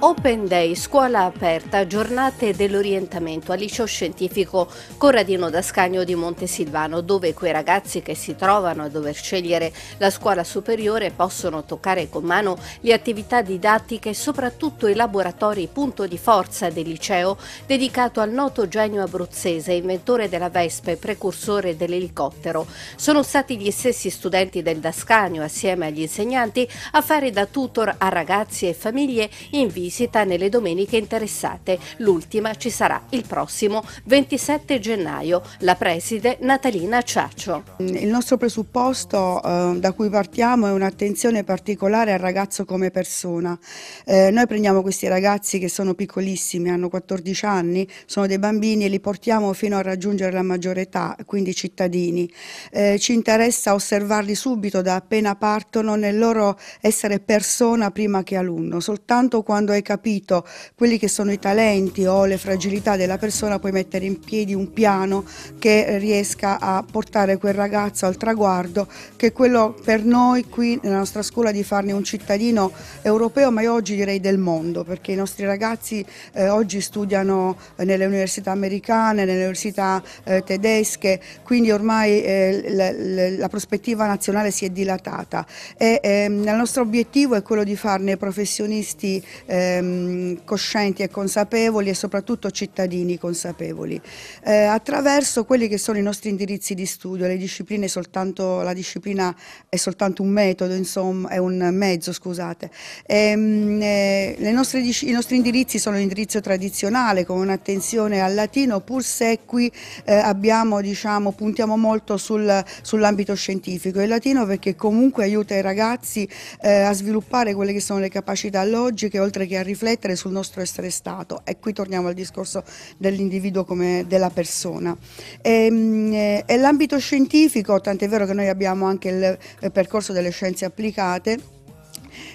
Open Day, scuola aperta, giornate dell'orientamento al liceo scientifico Corradino d'Ascagno di Montesilvano, dove quei ragazzi che si trovano a dover scegliere la scuola superiore possono toccare con mano le attività didattiche e soprattutto i laboratori punto di forza del liceo dedicato al noto genio abruzzese, inventore della Vespa e precursore dell'elicottero. Sono stati gli stessi studenti del D'Ascagno assieme agli insegnanti a fare da tutor a ragazzi e famiglie in vita visita nelle domeniche interessate. L'ultima ci sarà il prossimo 27 gennaio. La preside Natalina Ciaccio. Il nostro presupposto eh, da cui partiamo è un'attenzione particolare al ragazzo come persona. Eh, noi prendiamo questi ragazzi che sono piccolissimi, hanno 14 anni, sono dei bambini e li portiamo fino a raggiungere la maggiore età, quindi cittadini. Eh, ci interessa osservarli subito da appena partono nel loro essere persona prima che alunno, soltanto quando è hai capito quelli che sono i talenti o le fragilità della persona, puoi mettere in piedi un piano che riesca a portare quel ragazzo al traguardo, che è quello per noi qui nella nostra scuola di farne un cittadino europeo, ma io oggi direi del mondo, perché i nostri ragazzi eh, oggi studiano eh, nelle università americane, nelle università eh, tedesche, quindi ormai eh, la, la, prospettiva nazionale si è dilatata. E, ehm, nostro obiettivo è quello di farne professionisti eh, ehm, coscienti e consapevoli e soprattutto cittadini consapevoli, eh, attraverso quelli che sono i nostri indirizzi di studio, le discipline soltanto, la disciplina è soltanto un metodo, insomma, è un mezzo, scusate. Ehm, eh, nostre, I nostri indirizzi sono l'indirizzo tradizionale con un'attenzione al latino, pur se qui eh, abbiamo, diciamo, puntiamo molto sul, sull'ambito scientifico, il latino perché comunque aiuta i ragazzi eh, a sviluppare quelle che sono le capacità logiche oltre che a riflettere sul nostro essere stato e qui torniamo al discorso dell'individuo come della persona. E, ehm, eh, e l'ambito scientifico, tant'è vero che noi abbiamo anche il eh, percorso delle scienze applicate,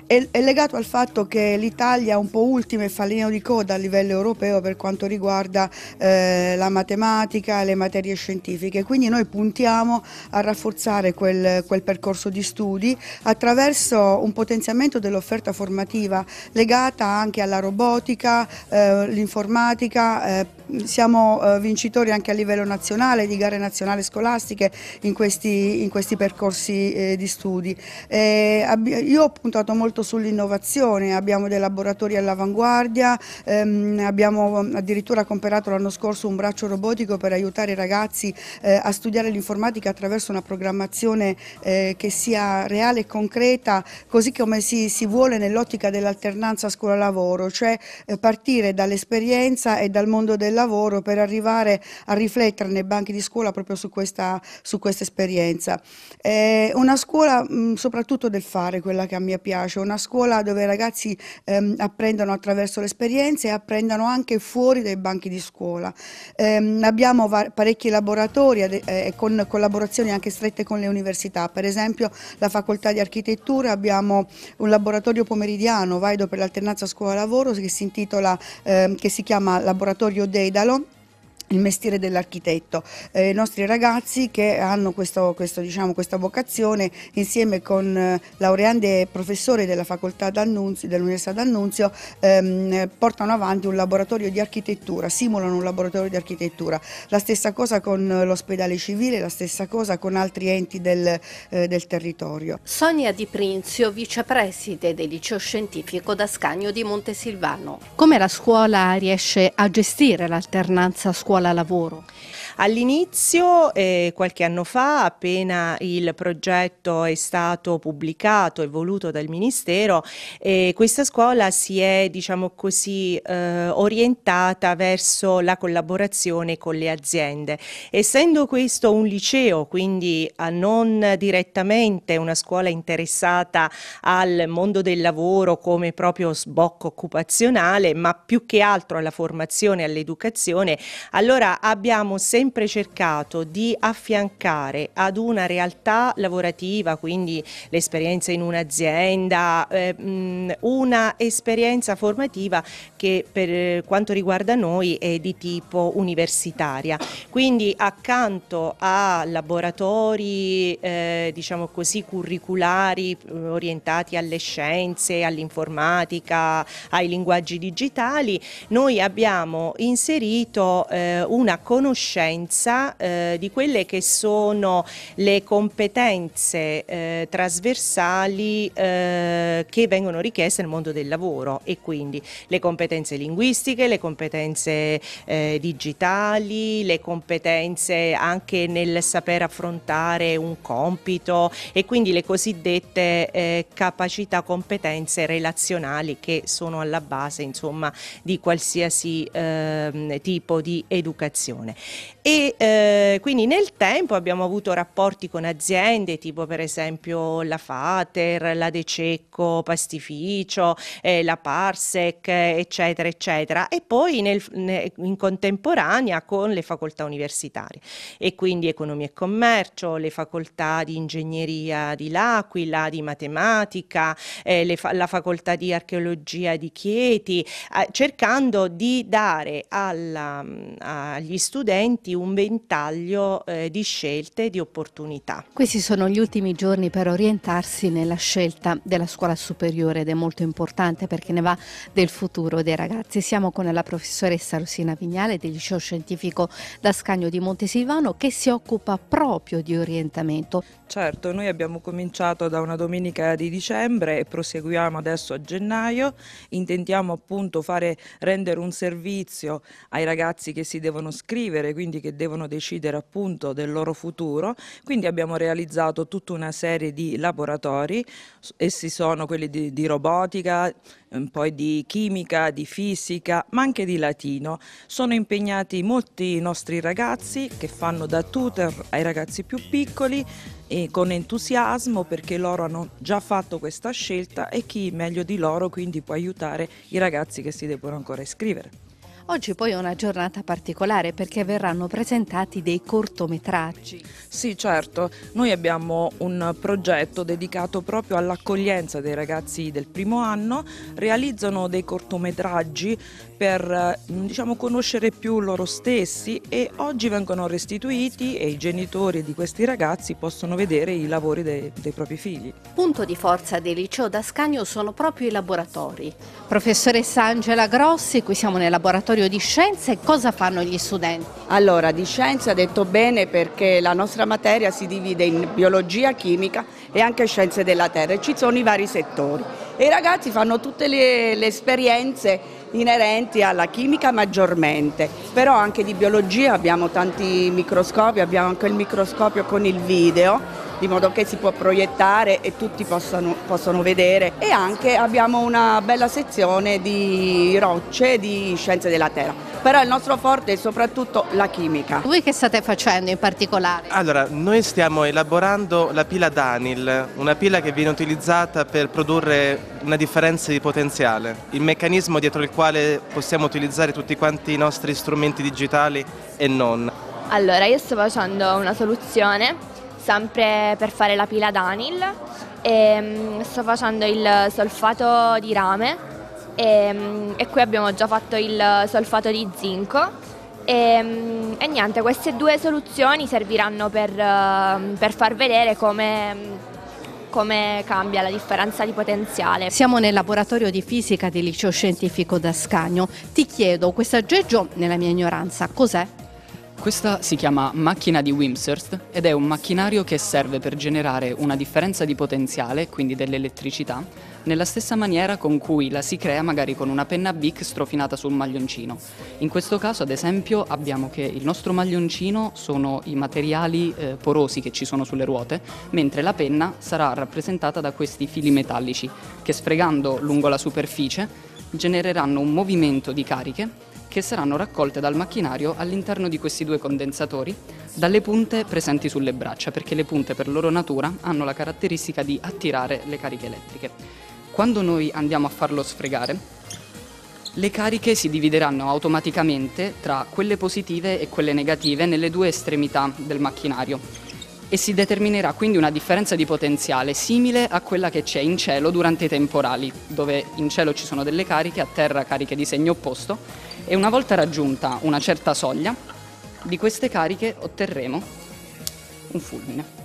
è, è legato al fatto che l'Italia è un po' ultima e fallino di coda a livello europeo per quanto riguarda eh, la matematica e le materie scientifiche, quindi noi puntiamo a rafforzare quel, quel percorso di studi attraverso un potenziamento dell'offerta formativa legata anche alla robotica, eh, l'informatica, eh, siamo eh, vincitori anche a livello nazionale di gare nazionali scolastiche in questi, in questi percorsi eh, di studi. Eh, io ho puntato molto sull'innovazione, abbiamo dei laboratori all'avanguardia, ehm, abbiamo addirittura comperato l'anno scorso un braccio robotico per aiutare i ragazzi a studiare l'informatica attraverso una programmazione che sia reale e concreta così come si, si vuole nell'ottica dell'alternanza scuola-lavoro, cioè partire dall'esperienza e dal mondo del lavoro lavoro per arrivare a riflettere nei banchi di scuola proprio su questa, su questa esperienza. È eh, una scuola mh, mm, soprattutto del fare, quella che a me piace, una scuola dove i ragazzi ehm, apprendono attraverso le esperienze e apprendano anche fuori dai banchi di scuola. Ehm, abbiamo parecchi laboratori eh, con collaborazioni anche strette con le università, per esempio la facoltà di architettura abbiamo un laboratorio pomeridiano, Vaido per l'alternanza scuola-lavoro, che si intitola, ehm, che si chiama Laboratorio De de Dalón il mestiere dell'architetto, eh, i nostri ragazzi che hanno questo, questo, diciamo, questa vocazione insieme con eh, laureandi e professore della facoltà d'Annunzio, dell'Università d'Annunzio ehm, portano avanti un laboratorio di architettura, simulano un laboratorio di architettura, la stessa cosa con eh, l'ospedale civile, la stessa cosa con altri enti del, eh, del territorio. Sonia Di Prinzio, vicepreside del liceo scientifico da Scagno di Montesilvano. Come la scuola riesce a gestire l'alternanza scuola scuola-lavoro? All'inizio, eh, qualche anno fa, appena il progetto è stato pubblicato e voluto dal Ministero, eh, questa scuola si è, diciamo così, eh, orientata verso la collaborazione con le aziende. Essendo questo un liceo, quindi non direttamente una scuola interessata al mondo del lavoro come proprio sbocco occupazionale, ma più che altro alla formazione e all'educazione, allora abbiamo sempre cercato di affiancare ad una realtà lavorativa, quindi l'esperienza in un'azienda, eh, una esperienza formativa che per eh, quanto riguarda noi è di tipo universitaria. Quindi accanto a laboratori, eh, diciamo così, curriculari eh, orientati alle scienze, all'informatica, ai linguaggi digitali, noi abbiamo inserito eh, eh, una conoscenza eh, di quelle che sono le competenze eh, trasversali eh, che vengono richieste nel mondo del lavoro e quindi le competenze linguistiche, le competenze eh, digitali, le competenze anche nel saper affrontare un compito e quindi le cosiddette eh, capacità, competenze relazionali che sono alla base insomma di qualsiasi ehm, tipo di educazione educazione. E eh, quindi nel tempo abbiamo avuto rapporti con aziende tipo per esempio la Fater, la De Cecco, Pastificio, eh, la Parsec, eccetera, eccetera, e poi nel, in contemporanea con le facoltà universitarie e quindi economia e commercio, le facoltà di ingegneria di L'Aquila, di matematica, eh, fa la facoltà di archeologia di Chieti, cercando di dare alla, a agli studenti un ventaglio eh, di scelte e di opportunità. Questi sono gli ultimi giorni per orientarsi nella scelta della scuola superiore ed è molto importante perché ne va del futuro dei ragazzi. Siamo con la professoressa Rosina Vignale del liceo scientifico da Scagno di Montesilvano che si occupa proprio di orientamento. Certo, noi abbiamo cominciato da una domenica di dicembre e proseguiamo adesso a gennaio. Intentiamo appunto fare, rendere un servizio ai ragazzi che si devono scrivere, quindi che devono decidere appunto del loro futuro. Quindi abbiamo realizzato tutta una serie di laboratori, essi sono quelli di, di robotica, ehm, poi di chimica, di fisica, ma anche di latino. Sono impegnati molti nostri ragazzi che fanno da tutor ai ragazzi più piccoli e con entusiasmo perché loro hanno già fatto questa scelta e chi meglio di loro quindi può aiutare i ragazzi che si debbono ancora iscrivere. Oggi poi è una giornata particolare perché verranno presentati dei cortometraggi. Sì, certo. Noi abbiamo un progetto dedicato proprio all'accoglienza dei ragazzi del primo anno. Realizzano dei cortometraggi per eh, diciamo, conoscere più loro stessi e oggi vengono restituiti e i genitori di questi ragazzi possono vedere i lavori dei, dei propri figli. Punto di forza del liceo da Scagno sono proprio i laboratori. Professoressa Angela Grossi, qui siamo nel laboratorio laboratorio di scienze cosa fanno gli studenti? Allora, di scienze ha detto bene perché la nostra materia si divide in biologia, chimica e anche scienze della terra e ci sono i vari settori. E i ragazzi fanno tutte le, le esperienze inerenti alla chimica maggiormente, però anche di biologia abbiamo tanti microscopi, abbiamo anche il microscopio con il video di modo che si può proiettare e tutti possano, possono vedere e anche abbiamo una bella sezione di rocce di scienze della terra però il nostro forte è soprattutto la chimica. Voi che state facendo in particolare? Allora, noi stiamo elaborando la pila Danil, una pila che viene utilizzata per produrre una differenza di potenziale, il meccanismo dietro il quale possiamo utilizzare tutti quanti i nostri strumenti digitali e non. Allora, io sto facendo una soluzione sempre per fare la pila d'anil e ehm, sto facendo il solfato di rame e, ehm, e qui abbiamo già fatto il solfato di zinco e, ehm, e, niente, queste due soluzioni serviranno per, per far vedere come come cambia la differenza di potenziale. Siamo nel laboratorio di fisica del liceo scientifico d'Ascagno. Ti chiedo, questo aggeggio, nella mia ignoranza, cos'è? Questa si chiama macchina di Wimsurst ed è un macchinario che serve per generare una differenza di potenziale, quindi dell'elettricità, nella stessa maniera con cui la si crea magari con una penna Bic strofinata sul maglioncino. In questo caso, ad esempio, abbiamo che il nostro maglioncino sono i materiali eh, porosi che ci sono sulle ruote, mentre la penna sarà rappresentata da questi fili metallici che sfregando lungo la superficie genereranno un movimento di cariche che saranno raccolte dal macchinario all'interno di questi due condensatori dalle punte presenti sulle braccia, perché le punte per loro natura hanno la caratteristica di attirare le cariche elettriche. Quando noi andiamo a farlo sfregare, le cariche si divideranno automaticamente tra quelle positive e quelle negative nelle due estremità del macchinario e si determinerà quindi una differenza di potenziale simile a quella che c'è in cielo durante i temporali, dove in cielo ci sono delle cariche, a terra cariche di segno opposto e una volta raggiunta una certa soglia, di queste cariche otterremo un fulmine.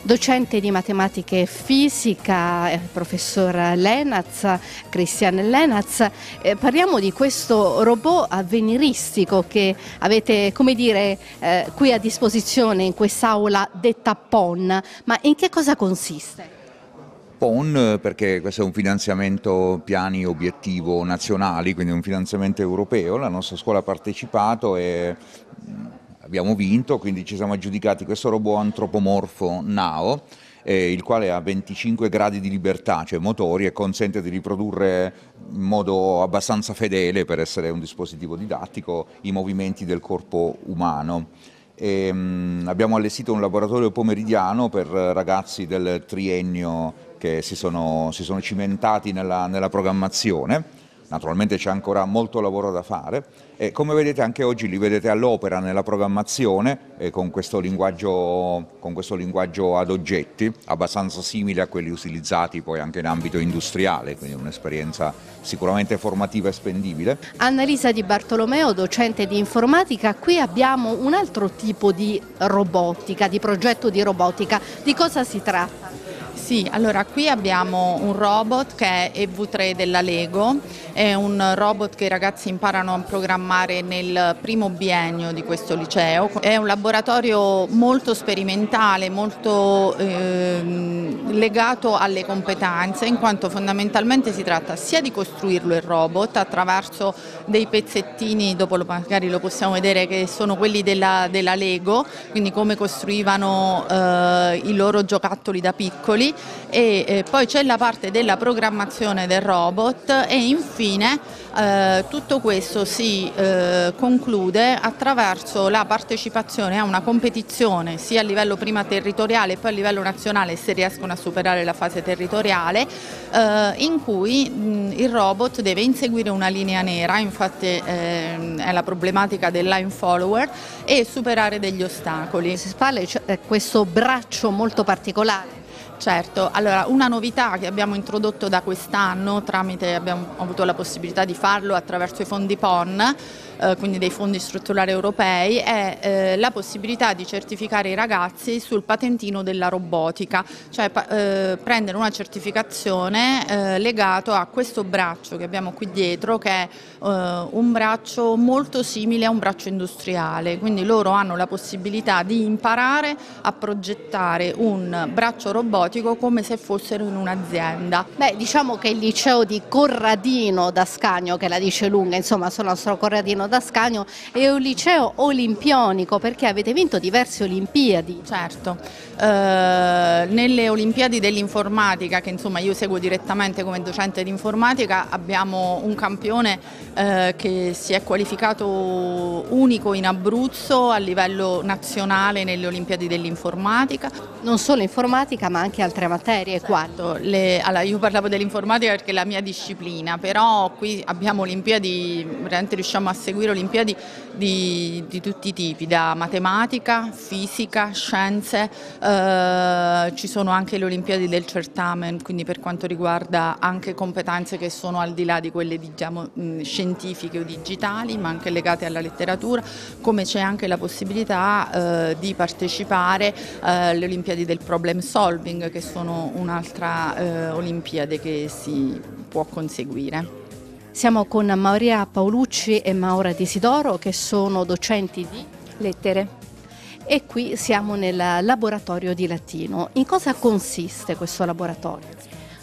Docente di matematica e fisica, eh, professor Lenaz, Christian Lenaz, eh, parliamo di questo robot avveniristico che avete, come dire, eh, qui a disposizione in quest'aula detta PON, ma in che cosa consiste? PON perché questo è un finanziamento piani obiettivo nazionali, quindi un finanziamento europeo, la nostra scuola ha partecipato e mm, abbiamo vinto, quindi ci siamo aggiudicati questo robot antropomorfo NAO eh, il quale ha 25 gradi di libertà, cioè motori, e consente di riprodurre in modo abbastanza fedele, per essere un dispositivo didattico, i movimenti del corpo umano. E, ehm, abbiamo allestito un laboratorio pomeridiano per ragazzi del triennio che si sono, si sono cimentati nella, nella programmazione. Naturalmente c'è ancora molto lavoro da fare e come vedete anche oggi li vedete all'opera nella programmazione con questo, con, questo linguaggio, ad oggetti abbastanza simile a quelli utilizzati poi anche in ambito industriale, quindi un'esperienza sicuramente formativa e spendibile. Annalisa Di Bartolomeo, docente di informatica, qui abbiamo un altro tipo di robotica, di progetto di robotica. Di cosa si tratta? Sì, allora qui abbiamo un robot che è EV3 della Lego, è un robot che i ragazzi imparano a programmare nel primo biennio di questo liceo, è un laboratorio molto sperimentale, molto eh, legato alle competenze in quanto fondamentalmente si tratta sia di costruirlo il robot attraverso dei pezzettini, dopo magari lo possiamo vedere che sono quelli della, della Lego, quindi come costruivano eh, i loro giocattoli da piccoli, e eh, poi c'è la parte della programmazione del robot e infine eh, tutto questo si eh, conclude attraverso la partecipazione a una competizione sia a livello prima territoriale e poi a livello nazionale se riescono a superare la fase territoriale eh, in cui mh, il robot deve inseguire una linea nera, infatti ehm, è la problematica del line follower e superare degli ostacoli. Si spalle c'è eh, questo braccio molto particolare Certo, allora una novità che abbiamo introdotto da quest'anno, tramite abbiamo avuto la possibilità di farlo attraverso i fondi PON, eh, quindi dei fondi strutturali europei, è eh, la possibilità di certificare i ragazzi sul patentino della robotica, cioè eh, prendere una certificazione eh, legata a questo braccio che abbiamo qui dietro, che è un braccio molto simile a un braccio industriale, quindi loro hanno la possibilità di imparare a progettare un braccio robotico come se fossero in un'azienda. Beh, diciamo che il liceo di Corradino da Scagno, che la dice lunga, insomma sono nostro Corradino Dascanio è un liceo olimpionico perché avete vinto diverse Olimpiadi. Certo, eh, nelle Olimpiadi dell'informatica che insomma io seguo direttamente come docente di informatica abbiamo un campione eh, che si è qualificato unico in Abruzzo a livello nazionale nelle Olimpiadi dell'informatica. Non solo informatica ma anche altre materie. Certo. Le, allora, io parlavo dell'informatica perché è la mia disciplina, però qui abbiamo Olimpiadi, veramente riusciamo a seguire seguire Olimpiadi di, di tutti i tipi, da matematica, fisica, scienze, eh, ci sono anche le Olimpiadi del certamen, quindi per quanto riguarda anche competenze che sono al di là di quelle diciamo, scientifiche o digitali, ma anche legate alla letteratura, come c'è anche la possibilità eh, di partecipare eh, alle Olimpiadi del problem solving, che sono un'altra eh, Olimpiade che si può conseguire. Siamo con Maria Paolucci e Maura Disidoro che sono docenti di lettere. E qui siamo nel laboratorio di latino. In cosa consiste questo laboratorio?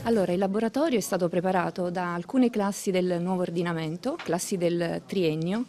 Allora, il laboratorio è stato preparato da alcune classi del nuovo ordinamento, classi del triennio,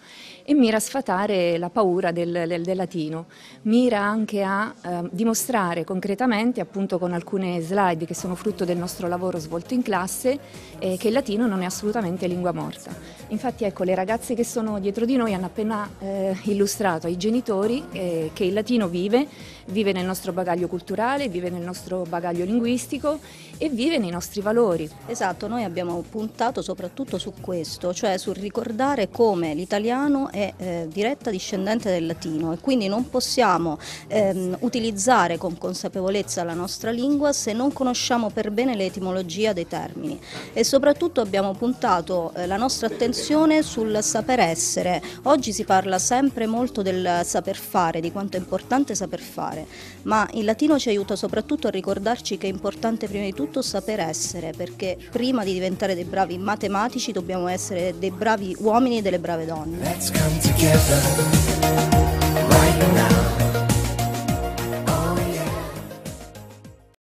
e mira a sfatare la paura del, del, del latino. Mira anche a eh, dimostrare concretamente, appunto con alcune slide che sono frutto del nostro lavoro svolto in classe, eh, che il latino non è assolutamente lingua morta. Infatti, ecco, le ragazze che sono dietro di noi hanno appena eh, illustrato ai genitori eh, che il latino vive, vive nel nostro bagaglio culturale, vive nel nostro bagaglio linguistico e vive nei nostri nostri valori. Esatto, noi abbiamo puntato soprattutto su questo, cioè sul ricordare come l'italiano è eh, diretta discendente del latino e quindi non possiamo ehm, utilizzare con consapevolezza la nostra lingua se non conosciamo per bene l'etimologia dei termini e soprattutto abbiamo puntato eh, la nostra attenzione sul saper essere. Oggi si parla sempre molto del saper fare, di quanto è importante saper fare, ma il latino ci aiuta soprattutto a ricordarci che è importante prima di tutto saper essere essere, perché prima di diventare dei bravi matematici dobbiamo essere dei bravi uomini e delle brave donne. Let's come together right now.